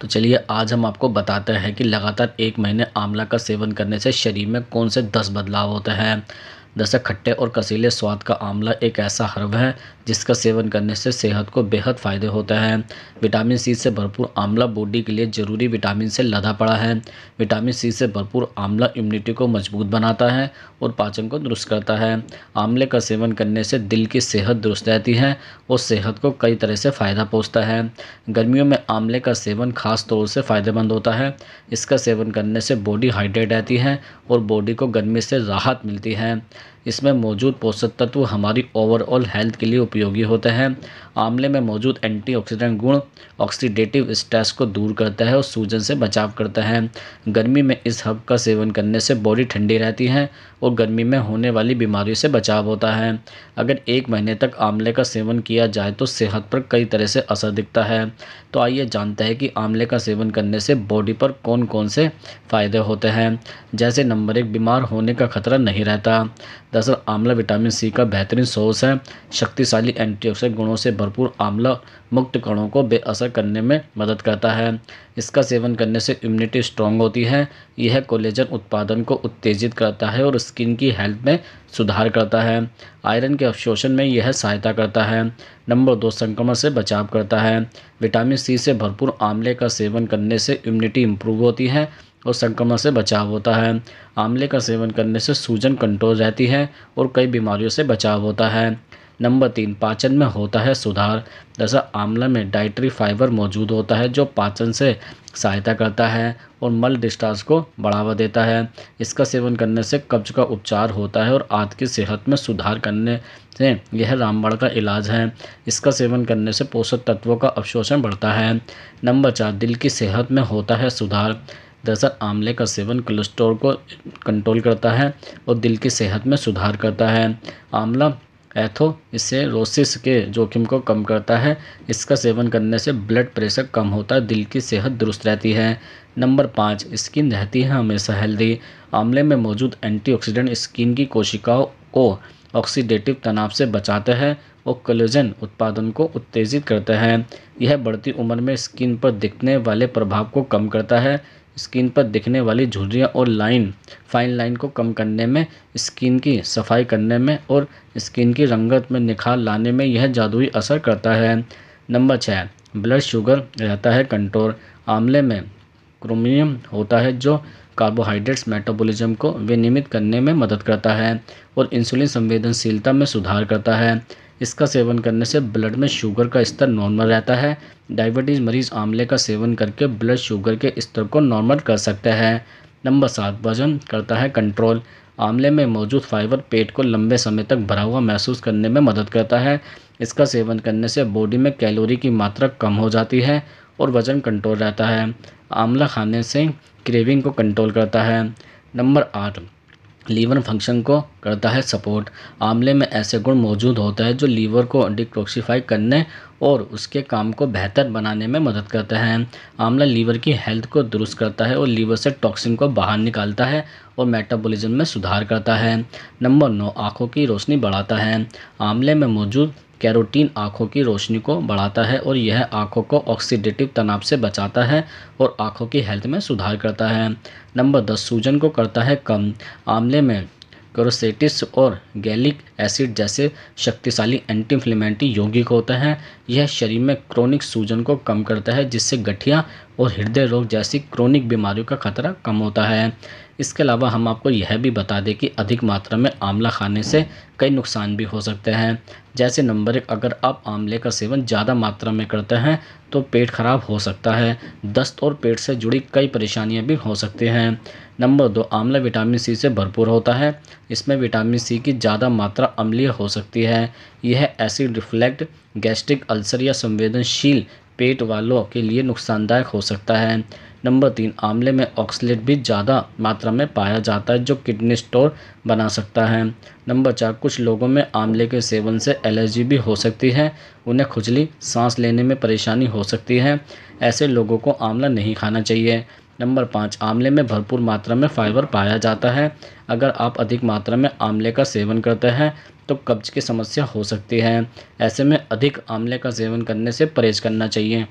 तो चलिए आज हम आपको बताते हैं कि लगातार एक महीने आंवला का सेवन करने से शरीर में कौन से दस बदलाव होते हैं दरअसल खट्टे और कसीले स्वाद का आंवला एक ऐसा हर्ब है जिसका सेवन करने से सेहत को बेहद फ़ायदे होते हैं विटामिन सी से भरपूर आंवला बॉडी के लिए ज़रूरी विटामिन से लदा पड़ा है विटामिन सी से भरपूर आंवला इम्यूनिटी को मजबूत बनाता है और पाचन को दुरुस्त करता है आंवले का सेवन करने से दिल की सेहत दुरुस्त रहती है और सेहत को कई तरह से फ़ायदा पहुँचता है गर्मियों में आंवले का सेवन खास तौर से फ़ायदेमंद होता है इसका सेवन करने से बॉडी हाइड्रेट रहती है और बॉडी को गर्मी से राहत मिलती है इसमें मौजूद पोषक तत्व हमारी ओवरऑल हेल्थ के लिए उपयोगी होते हैं आंवले में मौजूद एंटीऑक्सीडेंट गुण ऑक्सीडेटिव स्ट्रेस को दूर करता है और सूजन से बचाव करता है गर्मी में इस हब का सेवन करने से बॉडी ठंडी रहती है और गर्मी में होने वाली बीमारियों से बचाव होता है अगर एक महीने तक आंवले का सेवन किया जाए तो सेहत पर कई तरह से असर दिखता है तो आइए जानते हैं कि आंवले का सेवन करने से बॉडी पर कौन कौन से फ़ायदे होते हैं जैसे नंबर एक बीमार होने का खतरा नहीं रहता दरअसल आंवला विटामिन सी का बेहतरीन सोर्स है शक्तिशाली एंटीऑक्सीडेंट गुणों से भरपूर आंवला मुक्त कणों को बेअसर करने में मदद करता है इसका सेवन करने से इम्यूनिटी स्ट्रांग होती है यह कोलेजन उत्पादन को उत्तेजित करता है और स्किन की हेल्थ में सुधार करता है आयरन के अवशोषण में यह सहायता करता है नंबर दो संक्रमण से बचाव करता है विटामिन सी से भरपूर आंवले का सेवन करने से इम्यूनिटी इम्प्रूव होती है और संक्रमण से बचाव होता है आंवले का सेवन करने से सूजन कंट्रोल रहती है और कई बीमारियों से बचाव होता है नंबर तीन पाचन में होता है सुधार जैसा आंवला में डाइट्री फाइबर मौजूद होता है जो पाचन से सहायता करता है और मल डिस्चार्ज को बढ़ावा देता है इसका सेवन करने से कब्ज का उपचार होता है और आंत की सेहत में सुधार करने से यह रामबाण का इलाज है इसका सेवन करने से पोषक तत्वों का अवशोषण बढ़ता है नंबर चार दिल की सेहत में होता है सुधार दरअसल आंवले का सेवन कोलेस्ट्रॉल को कंट्रोल करता है और दिल की सेहत में सुधार करता है आंवला एथो इससे रोसिस के जोखिम को कम करता है इसका सेवन करने से ब्लड प्रेशर कम होता है दिल की सेहत दुरुस्त रहती है नंबर पाँच स्किन रहती है हमेशा हेल्दी आंवले में मौजूद एंटीऑक्सीडेंट स्किन की कोशिकाओं को ऑक्सीडेटिव तनाव से बचाते हैं और कोलेजन उत्पादन को उत्तेजित करते हैं यह बढ़ती उम्र में स्किन पर दिखने वाले प्रभाव को कम करता है स्किन पर दिखने वाली झुर्रियाँ और लाइन फाइन लाइन को कम करने में स्किन की सफाई करने में और स्किन की रंगत में निखार लाने में यह जादुई असर करता है नंबर छः ब्लड शुगर रहता है कंट्रोल आमले में क्रोमियम होता है जो कार्बोहाइड्रेट्स मेटाबॉलिज्म को विनियमित करने में मदद करता है और इंसुलिन संवेदनशीलता में सुधार करता है इसका सेवन करने से ब्लड में शुगर का स्तर नॉर्मल रहता है डायबिटीज़ मरीज आंवले का सेवन करके ब्लड शुगर के स्तर को नॉर्मल कर सकते हैं नंबर सात वजन करता है कंट्रोल आंवले में मौजूद फाइबर पेट को लंबे समय तक भरा हुआ महसूस करने में मदद करता है इसका सेवन करने से बॉडी में कैलोरी की मात्रा कम हो जाती है और वज़न कंट्रोल रहता है आंवला खाने से क्रेविंग को कंट्रोल करता है नंबर आठ लीवर फंक्शन को करता है सपोर्ट आमले में ऐसे गुण मौजूद होता है जो लीवर को डिटॉक्सिफाई करने और उसके काम को बेहतर बनाने में मदद करते हैं आमला लीवर की हेल्थ को दुरुस्त करता है और लीवर से टॉक्सिन को बाहर निकालता है और मेटाबॉलिज्म में सुधार करता है नंबर नौ आँखों की रोशनी बढ़ाता है आमले में मौजूद कैरोटीन आँखों की रोशनी को बढ़ाता है और यह आँखों को ऑक्सीडेटिव तनाव से बचाता है और आँखों की हेल्थ में सुधार करता है नंबर दस सूजन को करता है कम आमले में क्रोसेटिस और गैलिक एसिड जैसे शक्तिशाली एंटी इन्फ्लेमेटरी यौगिक होता है यह शरीर में क्रोनिक सूजन को कम करता है जिससे गठिया और हृदय रोग जैसी क्रोनिक बीमारियों का खतरा कम होता है इसके अलावा हम आपको यह भी बता दें कि अधिक मात्रा में आंवला खाने से कई नुकसान भी हो सकते हैं जैसे नंबर एक अगर आप आंवले का सेवन ज़्यादा मात्रा में करते हैं तो पेट खराब हो सकता है दस्त और पेट से जुड़ी कई परेशानियाँ भी हो सकती हैं नंबर दो आंवला विटामिन सी से भरपूर होता है इसमें विटामिन सी की ज़्यादा मात्रा अम्लीय हो सकती है यह एसिड रिफ्लेक्ट गैस्ट्रिक अल्सर या संवेदनशील पेट वालों के लिए नुकसानदायक हो सकता है नंबर तीन आंवले में ऑक्सलेट भी ज़्यादा मात्रा में पाया जाता है जो किडनी स्टोर बना सकता है नंबर चार कुछ लोगों में आंवले के सेवन से एलर्जी भी हो सकती है उन्हें खुजली सांस लेने में परेशानी हो सकती है ऐसे लोगों को आंवला नहीं खाना चाहिए नंबर पाँच आमले में भरपूर मात्रा में फाइबर पाया जाता है अगर आप अधिक मात्रा में आमले का सेवन करते हैं तो कब्ज की समस्या हो सकती है ऐसे में अधिक आमले का सेवन करने से परहेज करना चाहिए